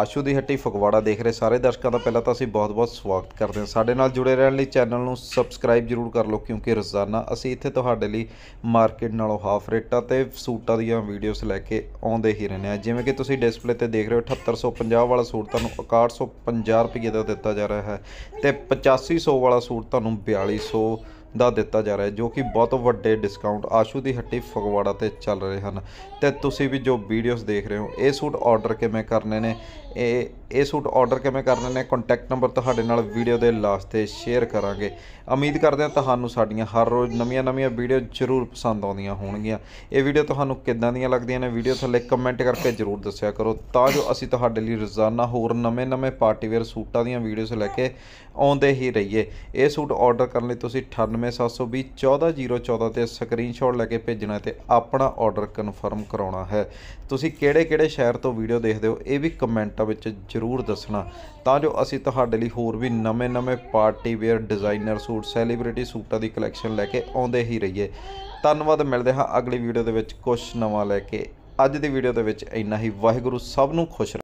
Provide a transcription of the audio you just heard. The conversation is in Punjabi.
ਆਸ਼ੂ ਦੀ ਹੱਟੀ ਫਗਵਾੜਾ ਦੇਖ ਰਹੇ ਸਾਰੇ ਦਰਸ਼ਕਾਂ ਦਾ ਪਹਿਲਾਂ ਤਾਂ ਅਸੀਂ ਬਹੁਤ-ਬਹੁਤ ਸਵਾਗਤ ਕਰਦੇ ਹਾਂ ਸਾਡੇ ਨਾਲ ਜੁੜੇ ਰਹਿਣ ਲਈ ਚੈਨਲ ਨੂੰ ਸਬਸਕ੍ਰਾਈਬ ਜਰੂਰ ਕਰ ਲਓ ਕਿਉਂਕਿ ਰੋਜ਼ਾਨਾ ਅਸੀਂ ਇੱਥੇ ਤੁਹਾਡੇ ਲਈ ਮਾਰਕੀਟ ਨਾਲੋਂ ਹਾਫ ਰੇਟਾਂ ਤੇ ਸੂਟਾਂ ਦੀਆਂ ਵੀਡੀਓਜ਼ ਲੈ ਕੇ ਆਉਂਦੇ ਹੀ ਰਹਿੰਦੇ ਹਾਂ ਜਿਵੇਂ ਕਿ ਤੁਸੀਂ ਡਿਸਪਲੇ ਤੇ ਦੇਖ ਰਹੇ ਹੋ 7850 ਵਾਲਾ ਸੂਟ ਤੁਹਾਨੂੰ 6150 ਰੁਪਏ ਦਾ ਦਿੱਤਾ ਜਾ ਰਿਹਾ ਹੈ ਤੇ 8500 ਵਾਲਾ ਸੂਟ ਤੁਹਾਨੂੰ 4200 ਦਾ ਦਿੱਤਾ ਜਾ ਰਿਹਾ ਜੋ ਕਿ ਬਹੁਤ ਵੱਡੇ ਡਿਸਕਾਊਂਟ ਆਸ਼ੂ ਦੀ ਹੱਟੀ ਫਗਵਾੜਾ ਤੇ ਚੱਲ ਰਹੇ ਹਨ ਤੇ ਤੁਸੀਂ ਵੀ ਜੋ ਵੀਡੀਓਜ਼ ਦੇਖ ਰਹੇ ਹੋ ਇਹ ਸੂਟ ਆਰਡਰ ਕਿਵੇਂ ਕਰਨੇ ਨੇ ਇਹ ਇਹ ਸੂਟ ਆਰਡਰ ਕਿਵੇਂ ਕਰਨੇ ਨੇ ਕੰਟੈਕਟ ਨੰਬਰ ਤੁਹਾਡੇ ਨਾਲ ਵੀਡੀਓ ਦੇ ਲਾਸਟ ਤੇ ਸ਼ੇਅਰ ਕਰਾਂਗੇ ਉਮੀਦ ਕਰਦੇ ਹਾਂ ਤੁਹਾਨੂੰ ਸਾਡੀਆਂ ਹਰ ਰੋਜ਼ ਨਵੀਆਂ-ਨਵੀਆਂ ਵੀਡੀਓ ਜ਼ਰੂਰ ਪਸੰਦ ਆਉਂਦੀਆਂ ਹੋਣਗੀਆਂ ਇਹ ਵੀਡੀਓ ਤੁਹਾਨੂੰ ਕਿੱਦਾਂ ਦੀਆਂ ਲੱਗਦੀਆਂ ਨੇ ਵੀਡੀਓ ਥੱਲੇ ਕਮੈਂਟ ਕਰਕੇ ਜ਼ਰੂਰ ਦੱਸਿਆ ਕਰੋ ਤਾਂ ਜੋ ਅਸੀਂ ਤੁਹਾਡੇ ਲਈ ਰੋਜ਼ਾਨਾ ਹੋਰ ਨਵੇਂ-ਨਵੇਂ ਪਾਰਟੀ ਵੇਅਰ ਸੂਟਾਂ ਦੀਆਂ ਵੀਡੀਓਸ ਲੈ ਕੇ ਆਉਂਦੇ ਹੀ ਰਹੀਏ ਇਹ ਸੂਟ ਆਰਡਰ ਕਰਨ ਲਈ ਤੁਸੀਂ 9872214014 ਤੇ ਸਕਰੀਨਸ਼ਾਟ ਲੈ ਕੇ ਭੇਜਣਾ ਤੇ ਆਪਣਾ ਆਰਡਰ ਕਨਫਰਮ ਕਰਾਉਣਾ ਹੈ ਤੁਸੀਂ ਕਿਹੜੇ-ਕਿਹੜੇ ਸ਼ਹਿਰ ਤੋਂ ਵੀਡੀਓ ਦੇਖਦੇ ਹੋ ਇਹ ਵੀ ਕਮੈਂਟਾਂ ਵਿੱਚ ਜ਼ਰੂਰ ਦੱਸਣਾ ਤਾਂ ਜੋ ਅਸੀਂ ਤੁਹਾਡੇ ਲਈ ਹੋਰ ਵੀ ਨਵੇਂ-ਨਵੇਂ party wear designer suit celebrity ਸੂਟਾਂ ਦੀ ਕਲੈਕਸ਼ਨ ਲੈ ਕੇ ਆਉਂਦੇ ਹੀ ਰਹੀਏ ਧੰਨਵਾਦ ਮਿਲਦੇ ਹਾਂ ਅਗਲੀ ਵੀਡੀਓ ਦੇ ਵਿੱਚ ਕੁਝ ਨਵਾਂ ਲੈ ਕੇ ਅੱਜ ਦੀ ਵੀਡੀਓ ਦੇ ਵਿੱਚ ਇੰਨਾ ਹੀ ਵਾਹਿਗੁਰੂ ਸਭ ਨੂੰ ਖੁਸ਼